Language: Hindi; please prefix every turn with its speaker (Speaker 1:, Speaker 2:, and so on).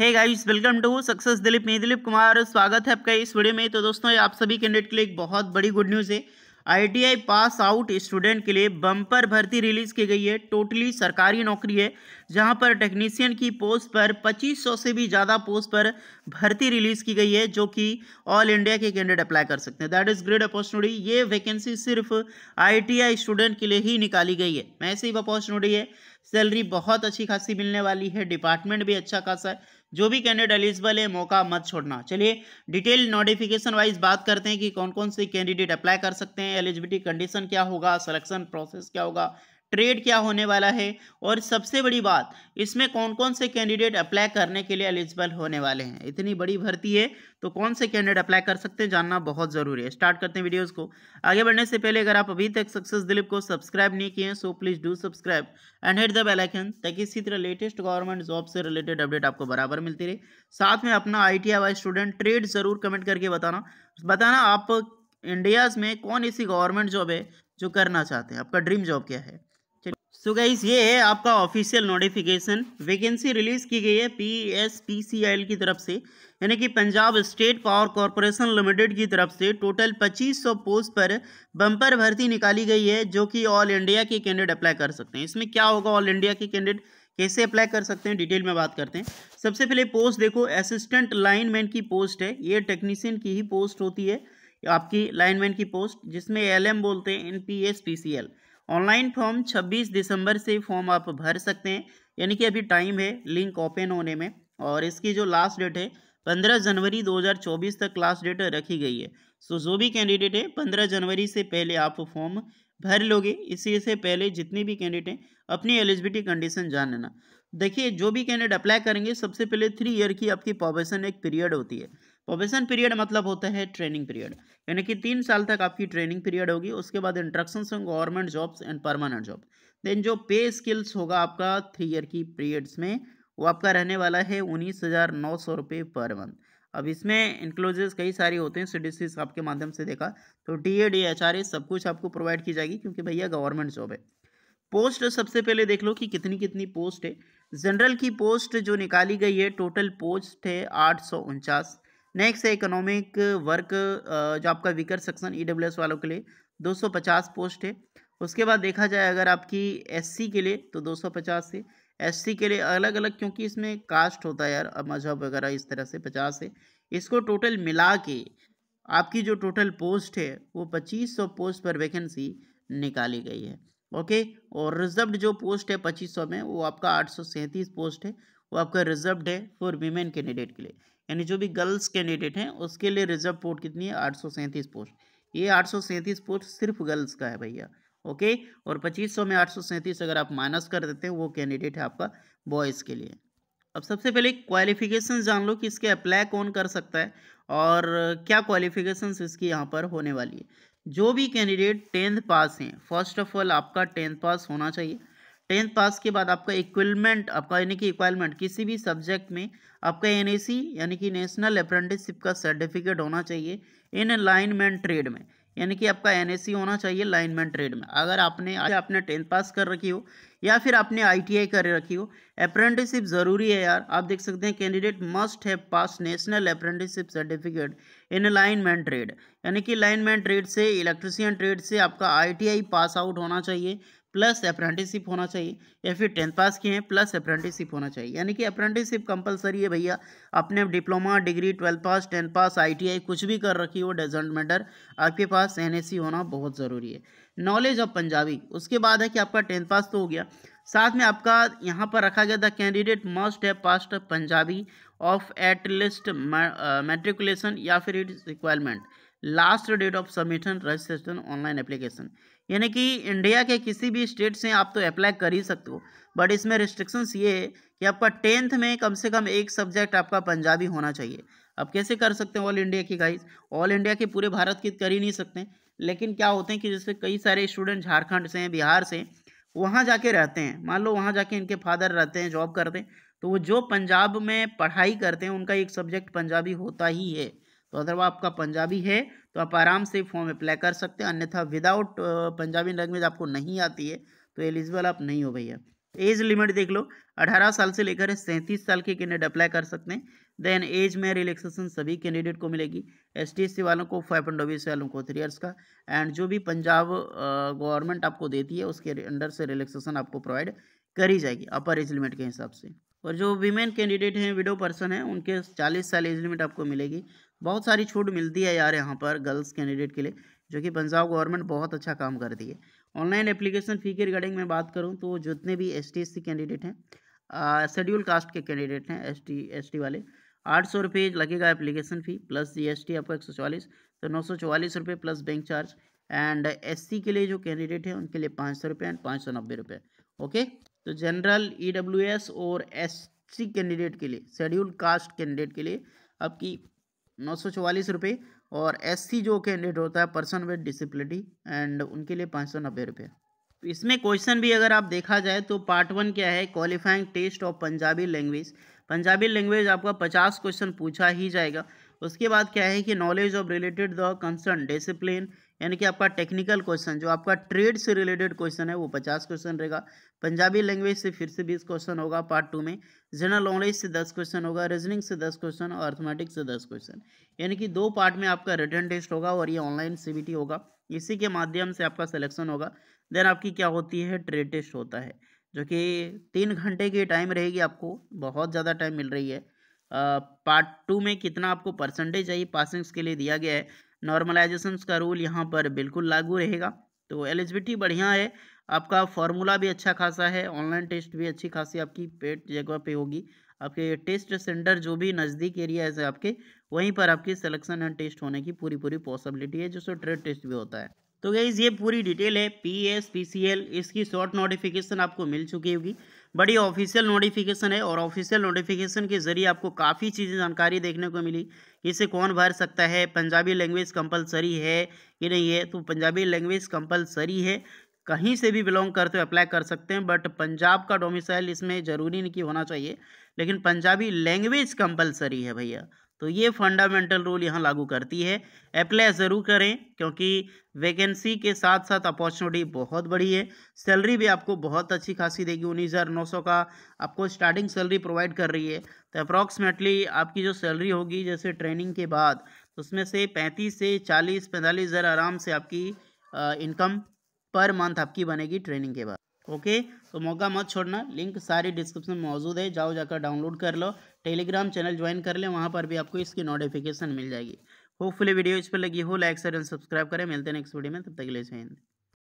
Speaker 1: है guys welcome to success Dilip मैं दिलीप कुमार स्वागत है आपका इस वीडियो में तो दोस्तों आप सभी कैंडिडेट के लिए एक बहुत बड़ी गुड न्यूज़ है आईटीआई पास आउट स्टूडेंट के लिए बम्पर भर्ती रिलीज़ की गई है टोटली सरकारी नौकरी है जहां पर टेक्नीशियन की पोस्ट पर 2500 से भी ज़्यादा पोस्ट पर भर्ती रिलीज़ की गई है जो कि ऑल इंडिया के कैंडिडेट अप्लाई कर सकते हैं दैट इज़ ग्रेट अपॉर्चुनिटी ये वैकेंसी सिर्फ आई स्टूडेंट के लिए ही निकाली गई है मैं ऐसी अपॉर्चुनिटी है सैलरी बहुत अच्छी खासी मिलने वाली है डिपार्टमेंट भी अच्छा खासा है जो भी कैंडिडेट एलिजिबल है मौका मत छोड़ना चलिए डिटेल नोटिफिकेशन वाइज बात करते हैं कि कौन कौन से कैंडिडेट अप्लाई कर सकते हैं एलिजिबिलिटी कंडीशन क्या होगा सिलेक्शन प्रोसेस क्या होगा ट्रेड क्या होने वाला है और सबसे बड़ी बात इसमें कौन कौन से कैंडिडेट अप्लाई करने के लिए एलिजिबल होने वाले हैं इतनी बड़ी भर्ती है तो कौन से कैंडिडेट अप्लाई कर सकते हैं जानना बहुत ज़रूरी है स्टार्ट करते हैं वीडियोस को आगे बढ़ने से पहले अगर आप अभी तक सक्सेस दिलीप को सब्सक्राइब नहीं किए हैं so please do subscribe and hit the bell icon ताकि इसी तरह लेटेस्ट गवर्नमेंट जॉब से रिलेटेड अपडेट आपको बराबर मिलती रहे साथ में अपना आई टी स्टूडेंट ट्रेड ज़रूर कमेंट करके बताना बताना आप इंडियाज़ में कौन ऐसी गवर्नमेंट जॉब है जो करना चाहते हैं आपका ड्रीम जॉब क्या है सो so गाइज ये है आपका ऑफिशियल नोटिफिकेशन वैकेंसी रिलीज की गई है P S P C L की तरफ से यानी कि Punjab state power corporation limited की तरफ से टोटल 2500 पोस्ट पर बम्पर भर्ती निकाली गई है जो कि ऑल इंडिया के कैंडिडेट अप्लाई कर सकते हैं इसमें क्या होगा ऑल इंडिया के कैंडिडेट कैसे अप्लाई कर सकते हैं डिटेल में बात करते हैं सबसे पहले पोस्ट देखो असिस्टेंट लाइनमैन की पोस्ट है ये टेक्नीसियन की ही पोस्ट होती है आपकी लाइनमैन की पोस्ट जिसमें एल बोलते हैं N P S P C L online form 26 दिसंबर से फॉर्म आप भर सकते हैं यानी कि अभी टाइम है लिंक ओपन होने में और इसकी जो लास्ट डेट है 15 जनवरी 2024 तक लास्ट डेट रखी गई है सो जो भी कैंडिडेट है 15 जनवरी से पहले आप फॉर्म भर लोगे इसी से पहले जितने भी कैंडिडेट हैं अपनी एलिजिबिलिटी कंडीशन जान लेना देखिए जो भी कैंडिडेट अप्लाई करेंगे सबसे पहले थ्री ईयर की आपकी पॉबेशन एक पीरियड होती है प्रोबेशन पीरियड मतलब होता है ट्रेनिंग पीरियड यानी कि तीन साल तक आपकी ट्रेनिंग पीरियड होगी उसके बाद instruction government jobs and permanent job then जो पे स्किल्स होगा आपका थ्री ईयर की पीरियड्स में वो आपका रहने वाला है उन्नीस हज़ार नौ सौ रुपये पर मंथ अब इसमें इंक्लोजेस कई सारे होते हैं सी आपके माध्यम से देखा तो D A D H R A सब कुछ आपको प्रोवाइड की जाएगी क्योंकि भैया गवर्नमेंट जॉब है पोस्ट सबसे पहले देख लो कि कितनी कितनी पोस्ट है जनरल की पोस्ट जो निकाली गई है टोटल पोस्ट है आठ सौ उनचास नेक्स्ट है इकोनॉमिक वर्क जो आपका वीकर सेक्शन ई वालों के लिए 250 पोस्ट है उसके बाद देखा जाए अगर आपकी एससी के लिए तो 250 है एससी के लिए अलग अलग क्योंकि इसमें कास्ट होता है यार मजहब वगैरह इस तरह से पचास है इसको टोटल मिला के आपकी जो टोटल पोस्ट है वो 2500 पोस्ट पर वैकेंसी निकाली गई है ओके और रिजर्व जो पोस्ट है सौ में वो आपका आठ पोस्ट है वो आपका रिजर्व है फॉर वीमेन कैंडिडेट के लिए यानी जो भी गर्ल्स कैंडिडेट हैं उसके लिए रिजर्व पोस्ट कितनी है आठ पोस्ट ये आठ पोस्ट सिर्फ गर्ल्स का है भैया ओके और 2500 में आठ अगर आप माइनस कर देते हैं वो कैंडिडेट है आपका बॉयज़ के लिए अब सबसे पहले क्वालिफिकेशन जान लो कि इसके अप्लाई कौन कर सकता है और क्या क्वालिफिकेशन इसकी यहाँ पर होने वाली है जो भी कैंडिडेट टेंथ पास हैं फर्स्ट ऑफ ऑल आपका टेंथ पास होना चाहिए टेंथ पास के बाद आपका इक्वलमेंट आपका यानी कि इक्वायरमेंट किसी भी सब्जेक्ट में आपका एन यानी कि नेशनल अप्रेंटिसशिप का सर्टिफिकेट होना चाहिए इन लाइनमैन ट्रेड में यानी कि आपका एन होना चाहिए लाइनमैन ट्रेड में अगर आपने आपने टेंथ पास कर रखी हो या फिर आपने आई कर रखी हो अप्रेंटिसशिप ज़रूरी है यार आप देख सकते हैं candidate must have pass national apprenticeship certificate in lineman trade यानी कि लाइनमैन ट्रेड से इलेक्ट्रिसियन ट्रेड से आपका आई पास आउट होना चाहिए प्लस अप्रेंटिसिप होना चाहिए या फिर टेंथ पास किए हैं प्लस अप्रेंटिसिप होना चाहिए यानी कि अप्रेंटिसिप कंपलसरी है भैया अपने diploma degree twelfth pass tenth pass ITI कुछ भी कर रखी हो डजेंट मैटर आपके पास एनएससी होना बहुत ज़रूरी है नॉलेज ऑफ पंजाबी उसके बाद है कि आपका टेंथ पास तो हो गया साथ में आपका यहाँ पर रखा गया the candidate must have passed Punjabi of at least matriculation या फिर its requirement last date of submission registration online application यानी कि इंडिया के किसी भी स्टेट से आप तो अप्लाई कर ही सकते हो बट इसमें रिस्ट्रिक्शंस ये है कि आपका टेंथ में कम से कम एक सब्जेक्ट आपका पंजाबी होना चाहिए आप कैसे कर सकते हैं ऑल इंडिया की गाइस ऑल इंडिया के पूरे भारत की कर ही नहीं सकते लेकिन क्या होते हैं कि जैसे कई सारे स्टूडेंट झारखंड से हैं बिहार से वहाँ जाके रहते हैं मान लो वहाँ जाके इनके फादर रहते हैं जॉब करते हैं तो वो जो पंजाब में पढ़ाई करते हैं उनका एक सब्जेक्ट पंजाबी होता ही है तो अदरवा आपका पंजाबी है तो आप आराम से फॉर्म अप्लाई कर सकते हैं अन्यथा विदाउट पंजाबी लैंग्वेज आपको नहीं आती है तो एलिजिबल आप नहीं हो भैया एज लिमिट देख लो 18 साल से लेकर सैंतीस साल के कैंडिडेट अप्लाई कर सकते हैं देन एज में रिलैक्सेशन सभी कैंडिडेट को मिलेगी एस टी वालों को फाइव एंड ओबीसी वालों को थ्री ईयर्स का एंड जो भी पंजाब गवर्नमेंट आपको देती है उसके अंडर से रिलैक्सेशन आपको प्रोवाइड करी जाएगी अपर एज लिमिट के हिसाब से और जो वीमेन कैंडिडेट हैं विडो पर्सन हैं उनके चालीस साल एज लिमिट आपको मिलेगी बहुत सारी छूट मिलती है यार यहाँ पर गर्ल्स कैंडिडेट के लिए जो कि पंजाब गवर्नमेंट बहुत अच्छा काम करती है ऑनलाइन एप्लीकेशन फ़ी के रिगार्डिंग में बात करूँ तो जितने भी एस टी कैंडिडेट हैं शेड्यूल कास्ट के कैंडिडेट हैं एस टी वाले आठ सौ रुपये लगेगा application fee plus G S T आपका एक सौ चालीस तो नौ सौ चवालीस रुपये plus bank charge and S C के लिए जो कैंडिडेट हैं उनके लिए पाँच सौ रुपये एंड पाँच सौ नब्बे रुपये ओके तो जनरल ई डब्ल्यू एस और एस सी कैंडिडेट के लिए शेड्यूल कास्ट कैंडिडेट के लिए आपकी नौ सौ चौवालीस रुपये और एससी जो कैंडिडेट होता है पर्सन विद डिसबिलिटी एंड उनके लिए पाँच सौ नब्बे रुपये तो इसमें क्वेश्चन भी अगर आप देखा जाए तो पार्ट वन क्या है qualifying test of Punjabi language Punjabi language आपका पचास क्वेश्चन पूछा ही जाएगा उसके बाद क्या है कि knowledge of related the concern discipline यानी कि आपका टेक्निकल क्वेश्चन जो आपका ट्रेड से रिलेटेड क्वेश्चन है वो पचास क्वेश्चन रहेगा पंजाबी लैंग्वेज से फिर से बीस क्वेश्चन होगा पार्ट टू में जनरल नॉलेज से दस क्वेश्चन होगा रीजनिंग से दस क्वेश्चन और अर्थमेटिक्स से दस क्वेश्चन यानी कि दो पार्ट में आपका रिटर्न टेस्ट होगा और ये ऑनलाइन सी होगा इसी के माध्यम से आपका सिलेक्शन होगा देन आपकी क्या होती है ट्रेड टेस्ट होता है जो कि तीन घंटे की टाइम रहेगी आपको बहुत ज़्यादा टाइम मिल रही है पार्ट uh, टू में कितना आपको परसेंटेज चाहिए पासिंग्स के लिए दिया गया है नॉर्मलाइजेशन का रूल यहाँ पर बिल्कुल लागू रहेगा तो एलिजिबिलिटी बढ़िया है आपका फॉर्मूला भी अच्छा खासा है ऑनलाइन टेस्ट भी अच्छी खासी आपकी पेट जगह पे होगी आपके टेस्ट सेंटर जो भी नज़दीक एरिया है आपके वहीं पर आपकी सिलेक्शन एंड टेस्ट होने की पूरी पूरी पॉसिबिलिटी है जिससे ट्रेड टेस्ट भी होता है तो गईज़ ये पूरी डिटेल है P S P C L इसकी शॉर्ट नोटिफिकेशन आपको मिल चुकी होगी बड़ी ऑफिशियल नोटिफिकेशन है और ऑफिशियल नोटिफिकेशन के जरिए आपको काफ़ी चीज़ें जानकारी देखने को मिली इसे कौन भर सकता है पंजाबी लैंग्वेज कंपलसरी है कि नहीं है तो पंजाबी लैंग्वेज कंपलसरी है कहीं से भी बिलोंग करते हुए अप्लाई कर सकते हैं बट पंजाब का डोमिसाइल इसमें ज़रूरी नहीं कि होना चाहिए लेकिन पंजाबी लैंग्वेज कंपलसरी है भैया तो ये फंडामेंटल रूल यहाँ लागू करती है अप्लाई ज़रूर करें क्योंकि वैकेंसी के साथ साथ अपॉर्चुनिटी बहुत बड़ी है सैलरी भी आपको बहुत अच्छी खासी देगी उन्नीस हज़ार नौ सौ का आपको स्टार्टिंग सैलरी प्रोवाइड कर रही है तो अप्रॉक्सीमेटली आपकी जो सैलरी होगी जैसे ट्रेनिंग के बाद तो उसमें से पैंतीस से चालीस पैंतालीस हज़ार आराम से आपकी इनकम पर मंथ आपकी बनेगी ट्रेनिंग के बाद ओके तो मौका मत छोड़ना लिंक सारी डिस्क्रिप्शन में मौजूद है जाओ जाकर डाउनलोड कर लो टेलीग्राम चैनल ज्वाइन कर लें वहाँ पर भी आपको इसकी नोटिफिकेशन मिल जाएगी होपफुली वीडियो इस पर लगी हो लाइक शेयर एंड सब्सक्राइब करें मिलते हैं नेक्स्ट वीडियो में तब तक के लिए हिंद